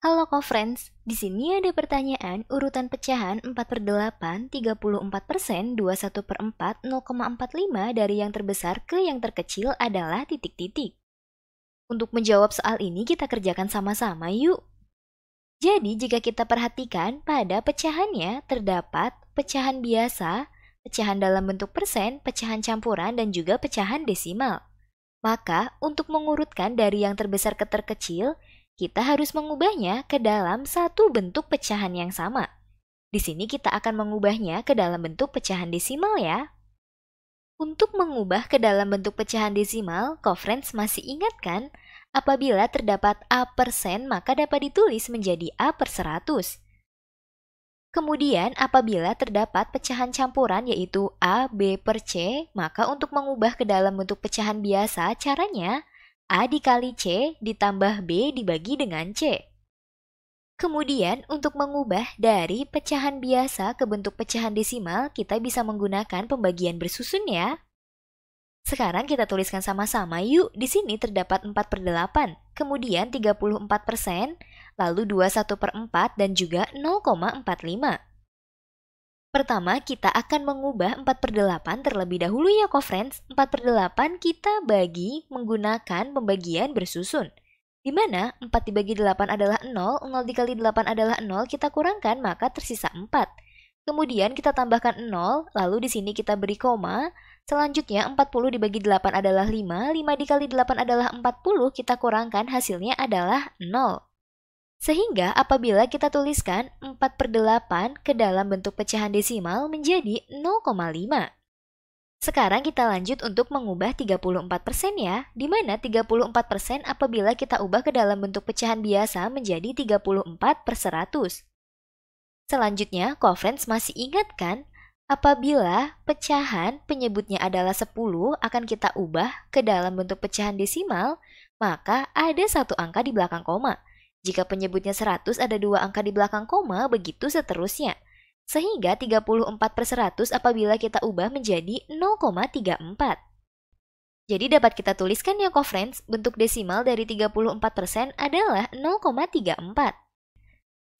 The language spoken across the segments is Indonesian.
Halo co-friends, di sini ada pertanyaan urutan pecahan 4 per 8, 34 persen, 21 per 4, 0,45 dari yang terbesar ke yang terkecil adalah titik-titik. Untuk menjawab soal ini kita kerjakan sama-sama yuk. Jadi jika kita perhatikan pada pecahannya terdapat pecahan biasa, pecahan dalam bentuk persen, pecahan campuran, dan juga pecahan desimal. Maka untuk mengurutkan dari yang terbesar ke terkecil, kita harus mengubahnya ke dalam satu bentuk pecahan yang sama. Di sini kita akan mengubahnya ke dalam bentuk pecahan desimal ya. Untuk mengubah ke dalam bentuk pecahan desimal, kofrens masih ingat kan? Apabila terdapat A persen, maka dapat ditulis menjadi A per 100. Kemudian, apabila terdapat pecahan campuran yaitu A, B per C, maka untuk mengubah ke dalam bentuk pecahan biasa, caranya A dikali C ditambah B dibagi dengan C. Kemudian, untuk mengubah dari pecahan biasa ke bentuk pecahan desimal, kita bisa menggunakan pembagian bersusun ya. Sekarang kita tuliskan sama-sama yuk. Di sini terdapat 4 per 8, kemudian 34 persen, lalu 21 per 4, dan juga 0,45. Pertama, kita akan mengubah 4 per 8 terlebih dahulu ya, co-friends. 4 per 8 kita bagi menggunakan pembagian bersusun. Di mana 4 dibagi 8 adalah 0, 0 dikali 8 adalah 0, kita kurangkan maka tersisa 4. Kemudian kita tambahkan 0, lalu di sini kita beri koma. Selanjutnya 40 dibagi 8 adalah 5, 5 dikali 8 adalah 40, kita kurangkan hasilnya adalah 0. Sehingga apabila kita tuliskan 4 per 8 ke dalam bentuk pecahan desimal menjadi 0,5. Sekarang kita lanjut untuk mengubah 34% persen ya, di mana 34% persen apabila kita ubah ke dalam bentuk pecahan biasa menjadi 34 per 100. Selanjutnya, Cofrens masih ingat kan? Apabila pecahan penyebutnya adalah 10 akan kita ubah ke dalam bentuk pecahan desimal, maka ada satu angka di belakang koma. Jika penyebutnya 100 ada dua angka di belakang koma, begitu seterusnya. Sehingga 34 per 100 apabila kita ubah menjadi 0,34. Jadi dapat kita tuliskan ya friends, bentuk desimal dari 34% adalah 0,34.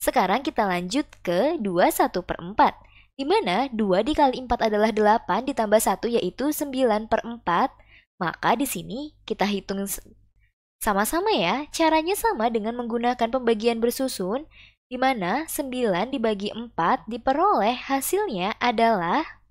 Sekarang kita lanjut ke 21 per 4, di mana 2 dikali 4 adalah 8 ditambah 1 yaitu 9 per 4, maka di sini kita hitung sama-sama ya, caranya sama dengan menggunakan pembagian bersusun, di mana 9 dibagi 4 diperoleh hasilnya adalah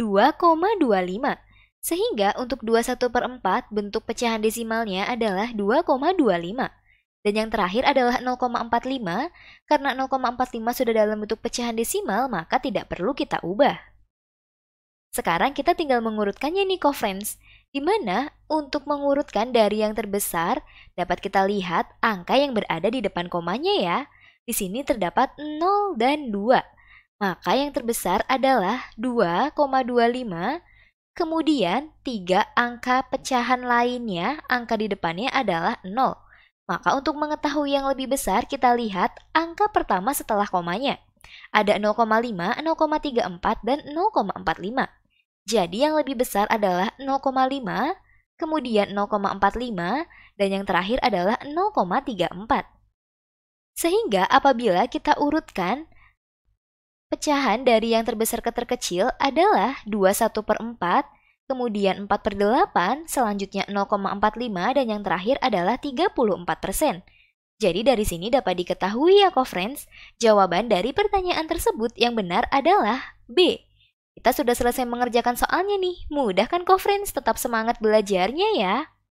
2,25. Sehingga untuk 21 per 4 bentuk pecahan desimalnya adalah 2,25. Dan yang terakhir adalah 0,45, karena 0,45 sudah dalam bentuk pecahan desimal maka tidak perlu kita ubah. Sekarang kita tinggal mengurutkannya nih, friends di mana untuk mengurutkan dari yang terbesar dapat kita lihat angka yang berada di depan komanya ya. Di sini terdapat 0 dan 2. Maka yang terbesar adalah 2,25. Kemudian tiga angka pecahan lainnya, angka di depannya adalah 0. Maka untuk mengetahui yang lebih besar kita lihat angka pertama setelah komanya. Ada 0,5, 0,34, dan 0,45. Jadi yang lebih besar adalah 0,5, kemudian 0,45, dan yang terakhir adalah 0,34. Sehingga apabila kita urutkan, pecahan dari yang terbesar ke terkecil adalah 21 per 4, kemudian 4 per 8, selanjutnya 0,45, dan yang terakhir adalah 34%. Jadi dari sini dapat diketahui ya, co-friends, jawaban dari pertanyaan tersebut yang benar adalah B. Kita sudah selesai mengerjakan soalnya nih. Mudah kan kok friends? Tetap semangat belajarnya ya.